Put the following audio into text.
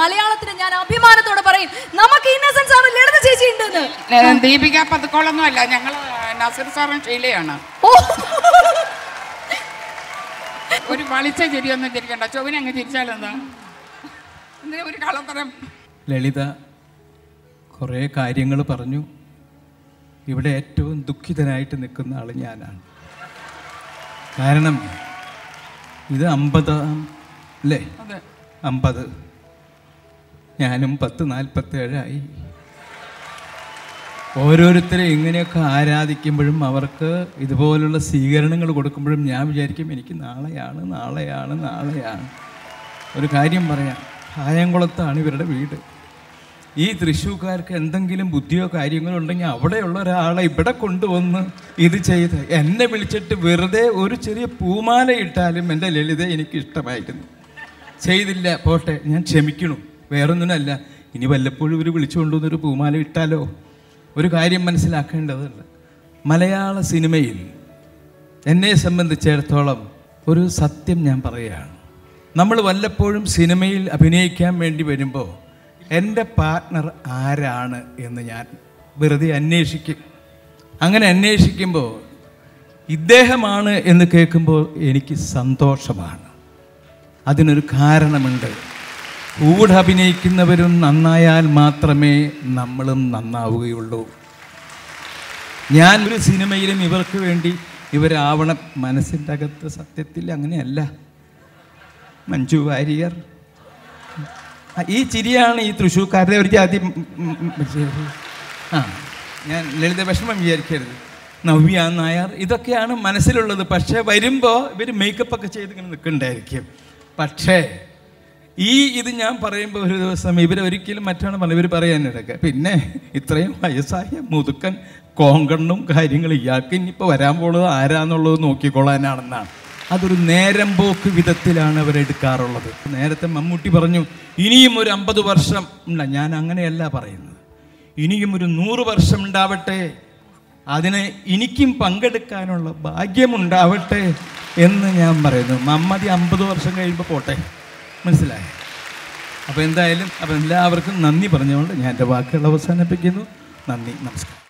മലയാളത്തിന് ഞാൻ അഭിമാനത്തോടെ പറയും നമുക്ക് ഇന്നസെൻസ് ആണ് ലളിത ചേച്ചി ഉണ്ടെന്ന് ദീപിക പതുക്കോളൊന്നും അല്ല ഞങ്ങൾ നസീർ സാറും ഷീലയാണ് ഓ ഒരു വളിച്ച ചിരിയൊന്നും ചിരിക്കണ്ട ചോവിനെ അങ്ങ് ചിരിച്ചാലെന്താ ഒരു കള്ളത്തരം ലളിത കുറേ കാര്യങ്ങൾ പറഞ്ഞു ഇവിടെ ഏറ്റവും ദുഃഖിതനായിട്ട് നിൽക്കുന്ന ആൾ ഞാനാണ് കാരണം ഇത് അമ്പതാം അല്ലേ അമ്പത് ഞാനും പത്ത് നാൽപ്പത്തേഴായി ഓരോരുത്തരെ ഇങ്ങനെയൊക്കെ ആരാധിക്കുമ്പോഴും അവർക്ക് ഇതുപോലുള്ള സ്വീകരണങ്ങൾ കൊടുക്കുമ്പോഴും ഞാൻ വിചാരിക്കും എനിക്ക് നാളെയാണ് നാളെയാണ് നാളെയാണ് ഒരു കാര്യം പറയാം കായംകുളത്താണ് ഇവരുടെ വീട് ഈ തൃശ്ശൂക്കാർക്ക് എന്തെങ്കിലും ബുദ്ധിയോ കാര്യങ്ങളോ ഉണ്ടെങ്കിൽ അവിടെയുള്ള ഒരാളെ ഇവിടെ കൊണ്ടുവന്ന് ഇത് ചെയ്ത് എന്നെ വിളിച്ചിട്ട് വെറുതെ ഒരു ചെറിയ പൂമാല ഇട്ടാലും എൻ്റെ ലളിത എനിക്ക് ഇഷ്ടമായിരുന്നു ചെയ്തില്ല പോട്ടെ ഞാൻ ക്ഷമിക്കണം വേറൊന്നിനല്ല ഇനി വല്ലപ്പോഴും ഇവർ വിളിച്ചുകൊണ്ടുവന്നൊരു പൂമാല ഇട്ടാലോ ഒരു കാര്യം മനസ്സിലാക്കേണ്ടതുണ്ട് മലയാള സിനിമയിൽ എന്നെ സംബന്ധിച്ചിടത്തോളം ഒരു സത്യം ഞാൻ പറയുകയാണ് നമ്മൾ വല്ലപ്പോഴും സിനിമയിൽ അഭിനയിക്കാൻ വേണ്ടി വരുമ്പോൾ എൻ്റെ പാർട്ട്ണർ ആരാണ് എന്ന് ഞാൻ വെറുതെ അന്വേഷിക്കും അങ്ങനെ അന്വേഷിക്കുമ്പോൾ ഇദ്ദേഹമാണ് എന്ന് കേൾക്കുമ്പോൾ എനിക്ക് സന്തോഷമാണ് അതിനൊരു കാരണമുണ്ട് കൂടെ അഭിനയിക്കുന്നവരും നന്നായാൽ മാത്രമേ നമ്മളും നന്നാവുകയുള്ളൂ ഞാൻ ഒരു സിനിമയിലും ഇവർക്ക് വേണ്ടി ഇവരാവണം മനസ്സിൻ്റെ അകത്ത് സത്യത്തിൽ അങ്ങനെയല്ല മഞ്ജു വാര്യർ ഈ ചിരിയാണ് ഈ തൃശ്ശൂക്കാരുടെ ഒരു ജാതി ആ ഞാൻ ലളിത വിഷമം വിചാരിക്കരുത് നവ്യ നായർ ഇതൊക്കെയാണ് മനസ്സിലുള്ളത് പക്ഷേ വരുമ്പോൾ ഇവർ മേക്കപ്പൊക്കെ ചെയ്ത് ഇങ്ങനെ നിൽക്കണ്ടായിരിക്കും പക്ഷേ ഈ ഇത് ഞാൻ പറയുമ്പോൾ ഒരു ദിവസം ഇവരൊരിക്കലും ഒരിക്കലും മറ്റാണ് പറഞ്ഞത് ഇവർ പറയാനിടയ്ക്ക് പിന്നെ ഇത്രയും വയസ്സായ മുതുക്കൻ കോങ്കണ്ണും കാര്യങ്ങളും ഇയാൾക്ക് ഇനിയിപ്പോൾ വരാൻ പോകുന്നത് ആരാന്നുള്ളത് നോക്കിക്കൊള്ളാനാണെന്നാണ് അതൊരു നേരം പോക്ക് വിധത്തിലാണ് അവരെടുക്കാറുള്ളത് നേരത്തെ മമ്മൂട്ടി പറഞ്ഞു ഇനിയും ഒരു അമ്പത് വർഷം ഇല്ല ഞാൻ അങ്ങനെയല്ല പറയുന്നത് ഇനിയും ഒരു നൂറ് വർഷം ഉണ്ടാവട്ടെ അതിന് എനിക്കും പങ്കെടുക്കാനുള്ള ഭാഗ്യമുണ്ടാവട്ടെ എന്ന് ഞാൻ പറയുന്നു മമ്മതി അമ്പത് വർഷം കഴിയുമ്പോൾ പോട്ടെ മനസ്സിലായി അപ്പോൾ എന്തായാലും അപ്പോൾ എല്ലാവർക്കും നന്ദി പറഞ്ഞുകൊണ്ട് ഞാൻ എൻ്റെ വാക്കുകൾ അവസാനിപ്പിക്കുന്നു നന്ദി നമസ്കാരം